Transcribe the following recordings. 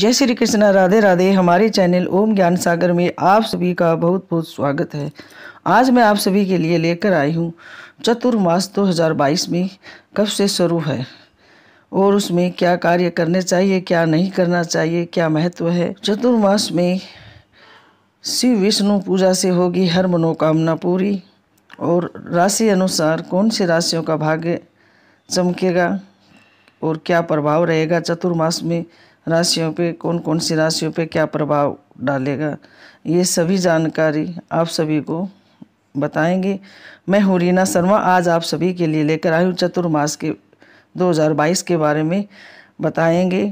जय श्री कृष्णा राधे राधे हमारे चैनल ओम ज्ञान सागर में आप सभी का बहुत बहुत स्वागत है आज मैं आप सभी के लिए लेकर आई हूँ चतुर्मास 2022 में कब से शुरू है और उसमें क्या कार्य करने चाहिए क्या नहीं करना चाहिए क्या महत्व है चतुर्मास में शिव विष्णु पूजा से होगी हर मनोकामना पूरी और राशि अनुसार कौन सी राशियों का भाग्य चमकेगा और क्या प्रभाव रहेगा चतुर्मास में राशियों पे कौन कौन सी राशियों पे क्या प्रभाव डालेगा ये सभी जानकारी आप सभी को बताएंगे मैं हूँ रीना शर्मा आज आप सभी के लिए लेकर आई हूँ चतुर्मास के 2022 के बारे में बताएंगे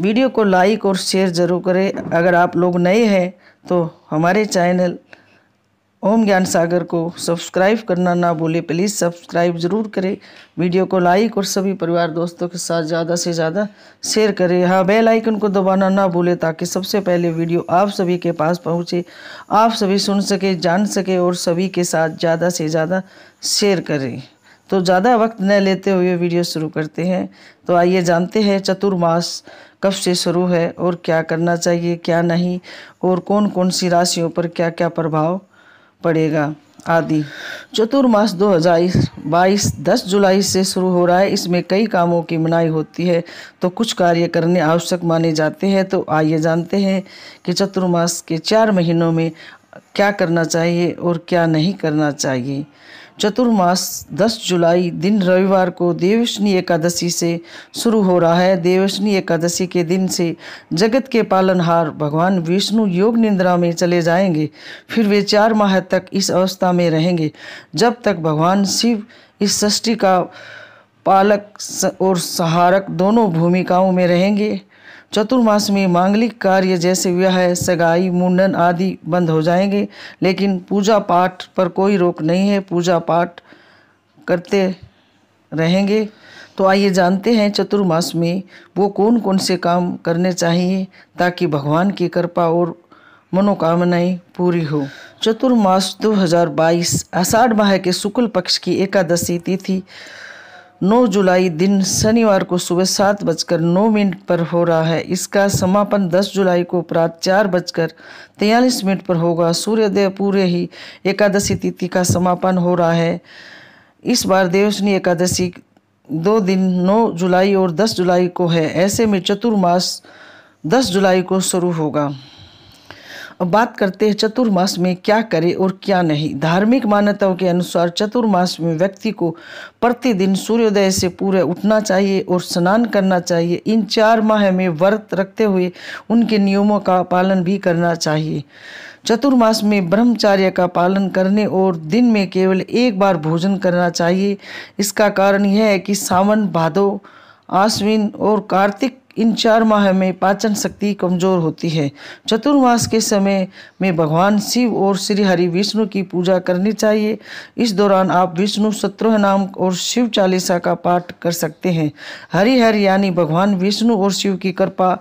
वीडियो को लाइक और शेयर ज़रूर करें अगर आप लोग नए हैं तो हमारे चैनल ओम ज्ञान सागर को सब्सक्राइब करना ना भूले प्लीज़ सब्सक्राइब ज़रूर करें वीडियो को लाइक और सभी परिवार दोस्तों के साथ ज़्यादा से ज़्यादा शेयर करें हाँ बेल आइकन को दबाना ना भूले ताकि सबसे पहले वीडियो आप सभी के पास पहुँचे आप सभी सुन सके जान सके और सभी के साथ ज़्यादा से ज़्यादा शेयर करें तो ज़्यादा वक्त न लेते हुए वीडियो शुरू करते हैं तो आइए जानते हैं चतुर्मास कब से शुरू है और क्या करना चाहिए क्या नहीं और कौन कौन सी राशियों पर क्या क्या प्रभाव पड़ेगा आदि चतुर्मास बाईस दस जुलाई से शुरू हो रहा है इसमें कई कामों की मनाई होती है तो कुछ कार्य करने आवश्यक माने जाते हैं तो आइए जानते हैं कि चतुर्मास के चार महीनों में क्या करना चाहिए और क्या नहीं करना चाहिए चतुर्मास 10 जुलाई दिन रविवार को देवशनी एकादशी से शुरू हो रहा है देवशनी एकादशी के दिन से जगत के पालनहार भगवान विष्णु योग निंद्रा में चले जाएंगे फिर वे चार माह तक इस अवस्था में रहेंगे जब तक भगवान शिव इस षष्ठी का पालक और सहारक दोनों भूमिकाओं में रहेंगे चतुर्मास में मांगलिक कार्य जैसे विवाह सगाई मुंडन आदि बंद हो जाएंगे लेकिन पूजा पाठ पर कोई रोक नहीं है पूजा पाठ करते रहेंगे तो आइए जानते हैं चतुर्मास में वो कौन कौन से काम करने चाहिए ताकि भगवान की कृपा और मनोकामनाएं पूरी हो चतुर्मास 2022 आषाढ़ माह के शुक्ल पक्ष की एकादशी तिथि 9 जुलाई दिन शनिवार को सुबह सात बजकर नौ मिनट पर हो रहा है इसका समापन 10 जुलाई को प्रात चार बजकर तैयलीस मिनट पर होगा सूर्योदय पूरे ही एकादशी तिथि का समापन हो रहा है इस बार देवशनी एकादशी दो दिन 9 जुलाई और 10 जुलाई को है ऐसे में चतुर्मास 10 जुलाई को शुरू होगा अब बात करते हैं चतुर्मास में क्या करें और क्या नहीं धार्मिक मान्यताओं के अनुसार चतुर्मास में व्यक्ति को प्रतिदिन सूर्योदय से पूरे उठना चाहिए और स्नान करना चाहिए इन चार माह में व्रत रखते हुए उनके नियमों का पालन भी करना चाहिए चतुर्मास में ब्रह्मचार्य का पालन करने और दिन में केवल एक बार भोजन करना चाहिए इसका कारण यह है कि सावन भादो आश्विन और कार्तिक इन चार माह में पाचन शक्ति कमजोर होती है चतुर्मास के समय में भगवान शिव और श्री हरि विष्णु की पूजा करनी चाहिए इस दौरान आप विष्णु शत्रुह नाम और शिव चालीसा का पाठ कर सकते हैं हरि हर यानी भगवान विष्णु और शिव की कृपा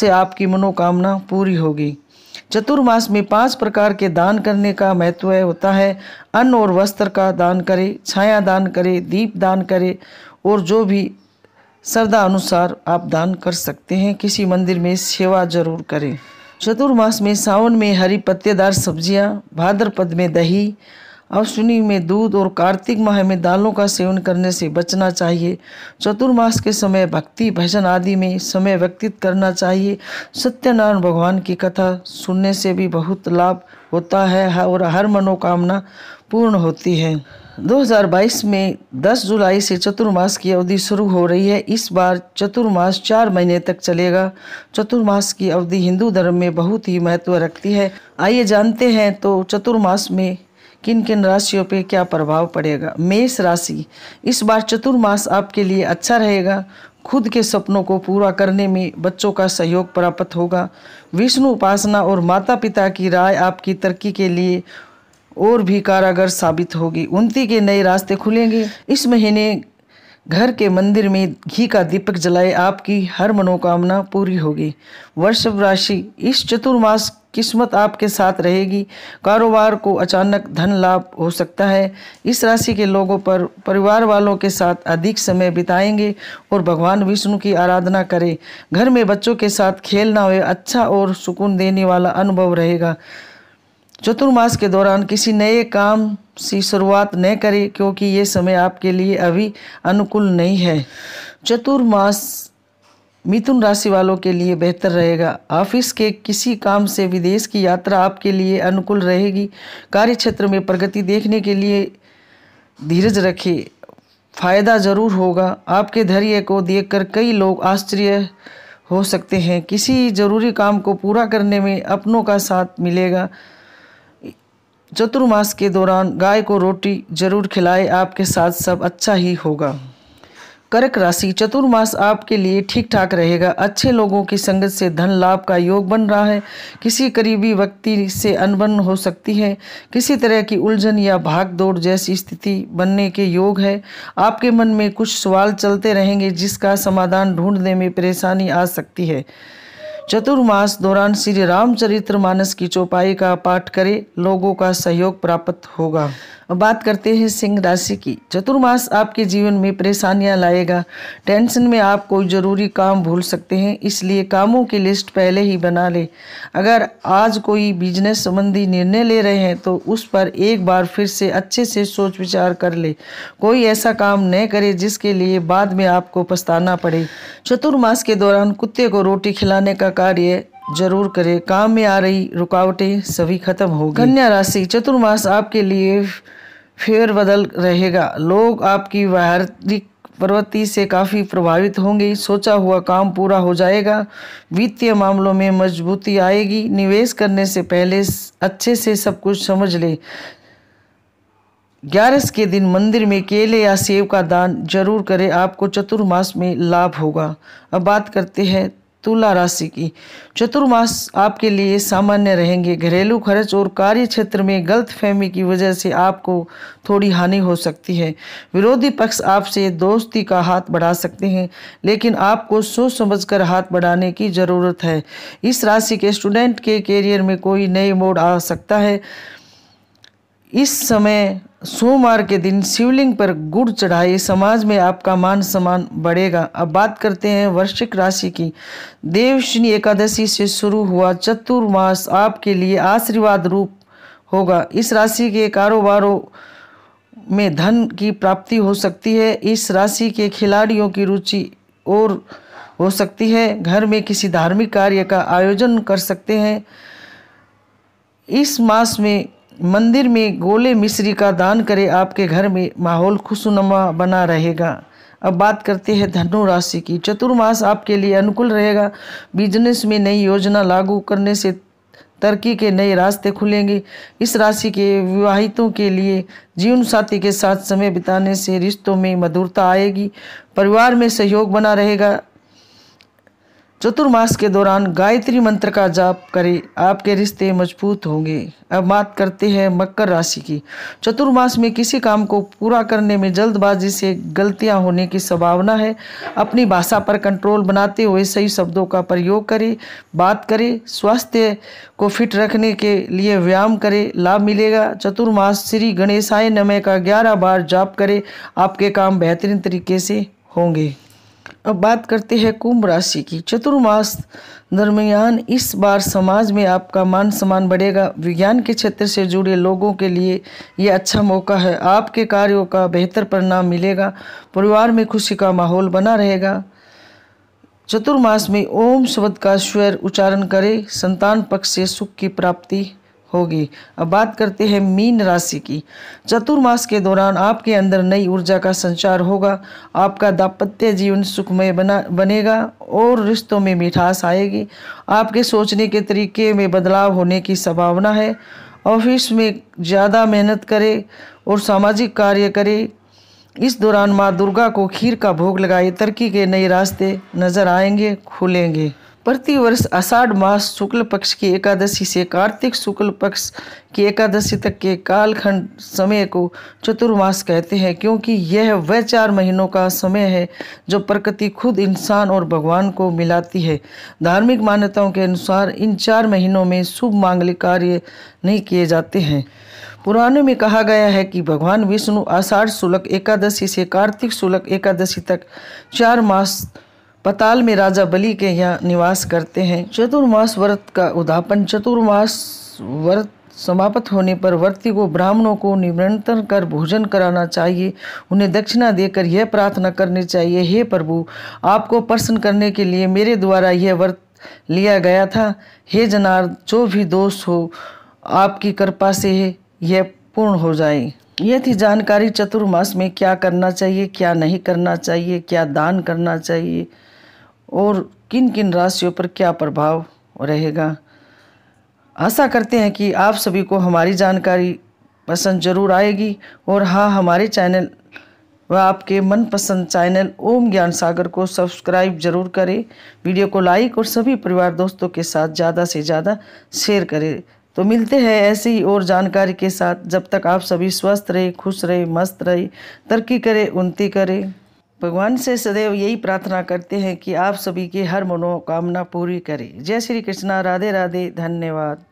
से आपकी मनोकामना पूरी होगी चतुर्मास में पांच प्रकार के दान करने का महत्व होता है अन्न और वस्त्र का दान करें छाया दान करें दीप दान करे और जो भी श्रद्धा अनुसार आप दान कर सकते हैं किसी मंदिर में सेवा जरूर करें चतुर्मास में सावन में हरी पत्तेदार सब्जियां, भाद्रपद में दही अश्विनी में दूध और कार्तिक माह में दालों का सेवन करने से बचना चाहिए चतुर्मास के समय भक्ति भजन आदि में समय व्यतीत करना चाहिए सत्यनारायण भगवान की कथा सुनने से भी बहुत लाभ होता है और हर मनोकामना पूर्ण होती है 2022 में 10 जुलाई से चतुर्मास की अवधि शुरू हो रही है इस बार चतुर्मास चार महीने तक चलेगा चतुर्मास की अवधि हिंदू धर्म में बहुत ही महत्व रखती है आइए जानते हैं तो चतुर्मास में किन किन राशियों पे क्या प्रभाव पड़ेगा मेष राशि इस बार चतुर्मास आपके लिए अच्छा रहेगा खुद के सपनों को पूरा करने में बच्चों का सहयोग प्राप्त होगा विष्णु उपासना और माता पिता की राय आपकी तरक्की के लिए और भी कारागर साबित होगी उन्नति के नए रास्ते खुलेंगे इस महीने घर के मंदिर में घी का दीपक जलाए आपकी हर मनोकामना पूरी होगी वृषभ राशि इस चतुर्मास किस्मत आपके साथ रहेगी कारोबार को अचानक धन लाभ हो सकता है इस राशि के लोगों पर परिवार वालों के साथ अधिक समय बिताएंगे और भगवान विष्णु की आराधना करें घर में बच्चों के साथ खेलना हुए अच्छा और सुकून देने वाला अनुभव रहेगा चतुर्मास के दौरान किसी नए काम से शुरुआत न करें क्योंकि ये समय आपके लिए अभी अनुकूल नहीं है चतुर्मास मिथुन राशि वालों के लिए बेहतर रहेगा ऑफिस के किसी काम से विदेश की यात्रा आपके लिए अनुकूल रहेगी कार्य क्षेत्र में प्रगति देखने के लिए धीरज रखें फायदा जरूर होगा आपके धैर्य को देखकर कई लोग आश्चर्य हो सकते हैं किसी जरूरी काम को पूरा करने में अपनों का साथ मिलेगा चतुर्मास के दौरान गाय को रोटी जरूर खिलाए आपके साथ सब अच्छा ही होगा कर्क राशि चतुर्मास आपके लिए ठीक ठाक रहेगा अच्छे लोगों की संगत से धन लाभ का योग बन रहा है किसी करीबी व्यक्ति से अनबन हो सकती है किसी तरह की उलझन या भाग दौड़ जैसी स्थिति बनने के योग है आपके मन में कुछ सवाल चलते रहेंगे जिसका समाधान ढूंढने में परेशानी आ सकती है चतुर्मास दौरान श्री रामचरित्र मानस की चौपाई का पाठ करें लोगों का सहयोग प्राप्त होगा बात करते हैं सिंह राशि की चतुर्मास आपके जीवन में परेशानियां लाएगा टेंशन में आप कोई ज़रूरी काम भूल सकते हैं इसलिए कामों की लिस्ट पहले ही बना लें अगर आज कोई बिजनेस संबंधी निर्णय ले रहे हैं तो उस पर एक बार फिर से अच्छे से सोच विचार कर ले कोई ऐसा काम न करे जिसके लिए बाद में आपको पछताना पड़े चतुर्मास के दौरान कुत्ते को रोटी खिलाने का कार्य जरूर करें काम में आ रही रुकावटें सभी खत्म होगी कन्या राशि चतुर्मास आपके लिए फेर बदल रहेगा लोग आपकी व्यवहारिक प्रवृत्ति से काफ़ी प्रभावित होंगे सोचा हुआ काम पूरा हो जाएगा वित्तीय मामलों में मजबूती आएगी निवेश करने से पहले अच्छे से सब कुछ समझ ले ग्यारस के दिन मंदिर में केले या सेब का दान जरूर करें आपको चतुर्मास में लाभ होगा अब बात करते हैं तुला राशि की चतुर्मास आपके लिए सामान्य रहेंगे घरेलू खर्च और कार्य क्षेत्र में गलत फहमी की वजह से आपको थोड़ी हानि हो सकती है विरोधी पक्ष आपसे दोस्ती का हाथ बढ़ा सकते हैं लेकिन आपको सोच समझ कर हाथ बढ़ाने की ज़रूरत है इस राशि के स्टूडेंट के करियर में कोई नए मोड़ आ सकता है इस समय सोमवार के दिन शिवलिंग पर गुड़ चढ़ाए समाज में आपका मान सम्मान बढ़ेगा अब बात करते हैं वृश्चिक राशि की देवशनी एकादशी से शुरू हुआ चतुर्मास आपके लिए आशीर्वाद रूप होगा इस राशि के कारोबारों में धन की प्राप्ति हो सकती है इस राशि के खिलाड़ियों की रुचि और हो सकती है घर में किसी धार्मिक कार्य का आयोजन कर सकते हैं इस मास में मंदिर में गोले मिश्री का दान करें आपके घर में माहौल खुशनुमा बना रहेगा अब बात करते हैं धनु राशि की चतुर्मास आपके लिए अनुकूल रहेगा बिजनेस में नई योजना लागू करने से तरक्की के नए रास्ते खुलेंगे इस राशि के विवाहितों के लिए जीवन साथी के साथ समय बिताने से रिश्तों में मधुरता आएगी परिवार में सहयोग बना रहेगा चतुर्मास के दौरान गायत्री मंत्र का जाप करें आपके रिश्ते मजबूत होंगे अब बात करते हैं मकर राशि की चतुर्मास में किसी काम को पूरा करने में जल्दबाजी से गलतियां होने की संभावना है अपनी भाषा पर कंट्रोल बनाते हुए सही शब्दों का प्रयोग करें बात करें स्वास्थ्य को फिट रखने के लिए व्यायाम करें लाभ मिलेगा चतुर्मास श्री गणेशाय नमय का ग्यारह बार जाप करें आपके काम बेहतरीन तरीके से होंगे अब बात करते हैं कुंभ राशि की चतुर्मास दरमियान इस बार समाज में आपका मान सम्मान बढ़ेगा विज्ञान के क्षेत्र से जुड़े लोगों के लिए यह अच्छा मौका है आपके कार्यों का बेहतर परिणाम मिलेगा परिवार में खुशी का माहौल बना रहेगा चतुर्मास में ओम शब्द का स्वर उच्चारण करें संतान पक्ष से सुख की प्राप्ति होगी अब बात करते हैं मीन राशि की चतुर्मास के दौरान आपके अंदर नई ऊर्जा का संचार होगा आपका दाम्पत्य जीवन सुखमय बना बनेगा और रिश्तों में मिठास आएगी आपके सोचने के तरीके में बदलाव होने की संभावना है ऑफिस में ज़्यादा मेहनत करें और सामाजिक कार्य करें इस दौरान माँ दुर्गा को खीर का भोग लगाए तरक्की के नए रास्ते नज़र आएंगे खुलेंगे प्रतिवर्ष आषाढ़ मास शुक्ल पक्ष की एकादशी से कार्तिक शुक्ल पक्ष की एकादशी तक के कालखंड समय को चतुर्मास कहते हैं क्योंकि यह वह चार महीनों का समय है जो प्रकृति खुद इंसान और भगवान को मिलाती है धार्मिक मान्यताओं के अनुसार इन चार महीनों में शुभ मांगलिक कार्य नहीं किए जाते हैं पुराणों में कहा गया है कि भगवान विष्णु आषाढ़ शुल्क एकादशी से कार्तिक शुल्क एकादशी तक चार मास पताल में राजा बलि के यहाँ निवास करते हैं चतुर्मास व्रत का उदापन चतुर्मास व्रत समाप्त होने पर व्रति को ब्राह्मणों को निमंत्रण कर भोजन कराना चाहिए उन्हें दक्षिणा देकर यह प्रार्थना करनी चाहिए हे प्रभु आपको प्रसन्न करने के लिए मेरे द्वारा यह व्रत लिया गया था हे जनार्द जो भी दोष हो आपकी कृपा से यह पूर्ण हो जाए यह थी जानकारी चतुर्मास में क्या करना चाहिए क्या नहीं करना चाहिए क्या दान करना चाहिए और किन किन राशियों पर क्या प्रभाव रहेगा आशा करते हैं कि आप सभी को हमारी जानकारी पसंद जरूर आएगी और हाँ हमारे चैनल व आपके मनपसंद चैनल ओम ज्ञान सागर को सब्सक्राइब जरूर करें वीडियो को लाइक और सभी परिवार दोस्तों के साथ ज़्यादा से ज़्यादा शेयर करें तो मिलते हैं ऐसे ही और जानकारी के साथ जब तक आप सभी स्वस्थ रहे खुश रहे मस्त रहे तरक्की करें उन्नति करें भगवान से सदैव यही प्रार्थना करते हैं कि आप सभी की हर मनोकामना पूरी करें जय श्री कृष्णा राधे राधे धन्यवाद